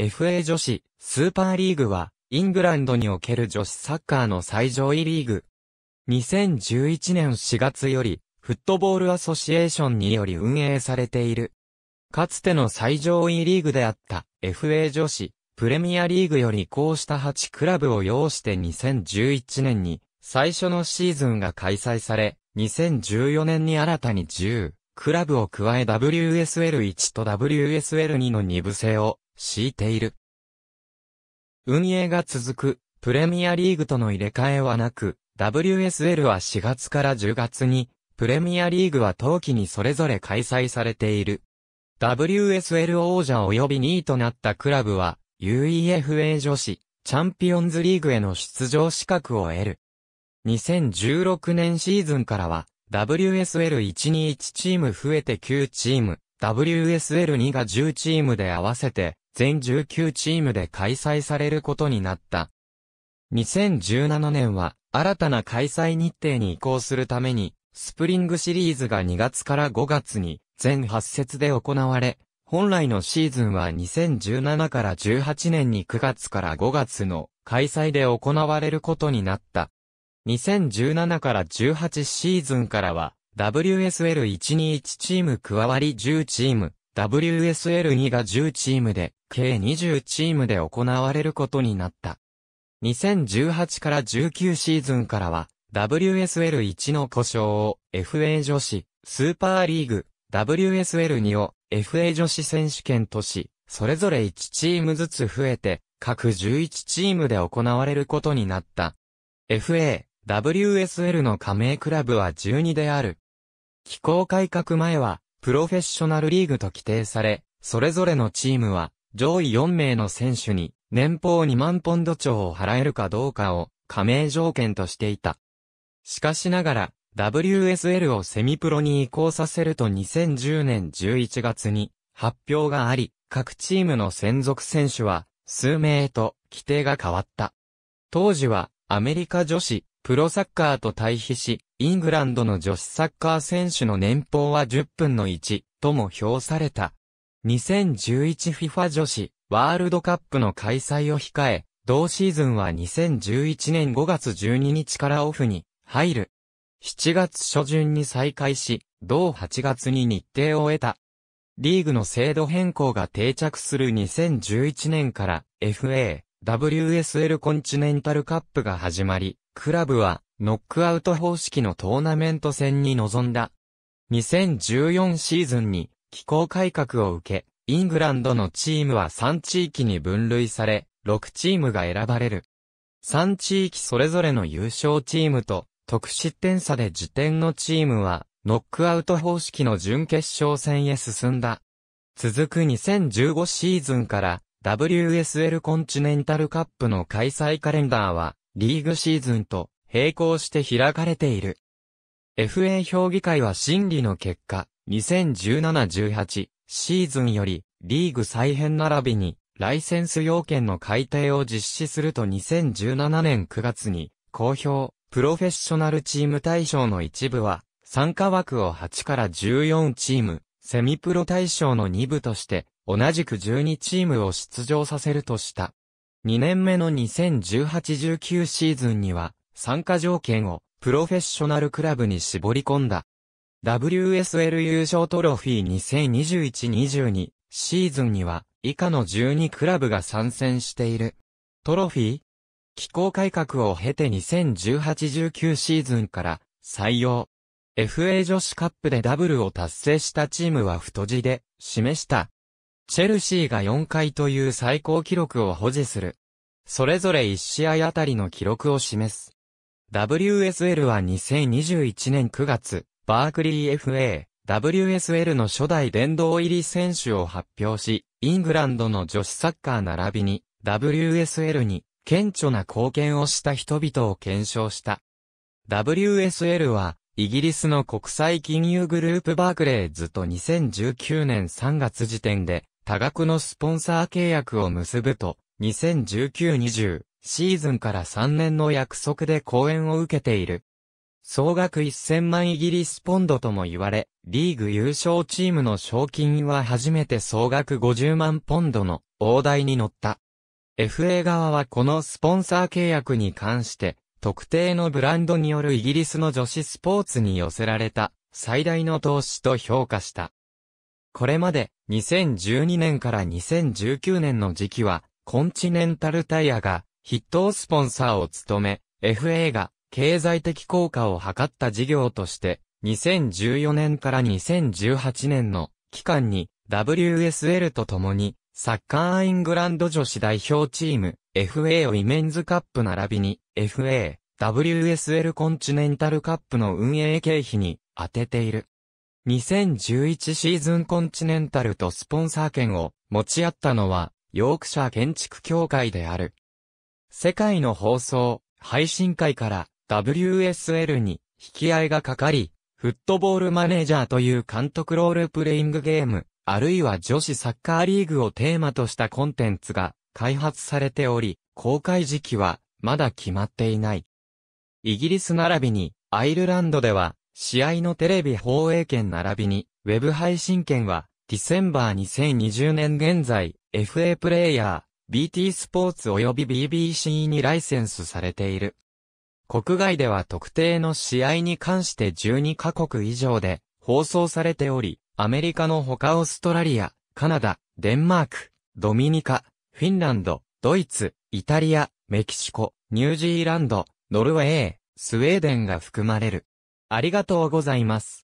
FA 女子スーパーリーグはイングランドにおける女子サッカーの最上位リーグ。2011年4月よりフットボールアソシエーションにより運営されている。かつての最上位リーグであった FA 女子プレミアリーグより移行した8クラブを要して2011年に最初のシーズンが開催され、2014年に新たに10クラブを加え WSL1 と WSL2 の2部制を敷いている。運営が続く、プレミアリーグとの入れ替えはなく、WSL は4月から10月に、プレミアリーグは冬季にそれぞれ開催されている。WSL 王者及び2位となったクラブは、UEFA 女子、チャンピオンズリーグへの出場資格を得る。2016年シーズンからは、WSL121 チーム増えて9チーム、WSL2 が10チームで合わせて全19チームで開催されることになった。2017年は新たな開催日程に移行するために、スプリングシリーズが2月から5月に全8節で行われ、本来のシーズンは2017から18年に9月から5月の開催で行われることになった。2017から18シーズンからは、WSL121 チーム加わり10チーム、WSL2 が10チームで、計20チームで行われることになった。2018から19シーズンからは、WSL1 の故障を FA 女子、スーパーリーグ、WSL2 を FA 女子選手権とし、それぞれ1チームずつ増えて、各11チームで行われることになった。FA、WSL の加盟クラブは12である。機構改革前は、プロフェッショナルリーグと規定され、それぞれのチームは、上位4名の選手に年俸2万ポンド超を払えるかどうかを加盟条件としていた。しかしながら、WSL をセミプロに移行させると2010年11月に発表があり、各チームの専属選手は数名と規定が変わった。当時はアメリカ女子プロサッカーと対比し、イングランドの女子サッカー選手の年俸は10分の1とも評された 2011FIFA 女子ワールドカップの開催を控え、同シーズンは2011年5月12日からオフに入る。7月初旬に再開し、同8月に日程を得た。リーグの制度変更が定着する2011年から FA、WSL コンチネンタルカップが始まり、クラブはノックアウト方式のトーナメント戦に臨んだ。2014シーズンに気候改革を受け、イングランドのチームは3地域に分類され、6チームが選ばれる。3地域それぞれの優勝チームと、得失点差で時点のチームは、ノックアウト方式の準決勝戦へ進んだ。続く2015シーズンから WSL コンチネンタルカップの開催カレンダーはリーグシーズンと並行して開かれている。FA 評議会は審理の結果、2017-18シーズンよりリーグ再編並びにライセンス要件の改定を実施すると2017年9月に公表、プロフェッショナルチーム対象の一部は参加枠を8から14チーム、セミプロ対象の2部として同じく12チームを出場させるとした。2年目の2018-19シーズンには参加条件をプロフェッショナルクラブに絞り込んだ。WSL 優勝トロフィー2021-22シーズンには以下の12クラブが参戦している。トロフィー機構改革を経て2018-19シーズンから採用。FA 女子カップでダブルを達成したチームは太字で示した。チェルシーが4回という最高記録を保持する。それぞれ1試合あたりの記録を示す。WSL は2021年9月、バークリー FA、WSL の初代殿堂入り選手を発表し、イングランドの女子サッカー並びに、WSL に顕著な貢献をした人々を検証した。WSL は、イギリスの国際金融グループバークレーズと2019年3月時点で、多額のスポンサー契約を結ぶと、2019-20シーズンから3年の約束で講演を受けている。総額1000万イギリスポンドとも言われ、リーグ優勝チームの賞金は初めて総額50万ポンドの大台に乗った。FA 側はこのスポンサー契約に関して、特定のブランドによるイギリスの女子スポーツに寄せられた最大の投資と評価した。これまで2012年から2019年の時期はコンチネンタルタイヤが筆頭スポンサーを務め、FA が経済的効果を図った事業として、2014年から2018年の期間に WSL と共にサッカーイングランド女子代表チーム FA ウィメンズカップ並びに FA WSL コンチネンタルカップの運営経費に当てている。2011シーズンコンチネンタルとスポンサー権を持ち合ったのはヨークシャー建築協会である。世界の放送、配信会から WSL に引き合いがかかり、フットボールマネージャーという監督ロールプレイングゲーム、あるいは女子サッカーリーグをテーマとしたコンテンツが開発されており、公開時期はまだ決まっていない。イギリス並びにアイルランドでは試合のテレビ放映権並びにウェブ配信権はディセンバー2020年現在 FA プレイヤー、BT スポーツ及び BBC にライセンスされている。国外では特定の試合に関して12カ国以上で放送されており、アメリカの他オーストラリア、カナダ、デンマーク、ドミニカ、フィンランド、ドイツ、イタリア、メキシコ、ニュージーランド、ノルウェー、スウェーデンが含まれる。ありがとうございます。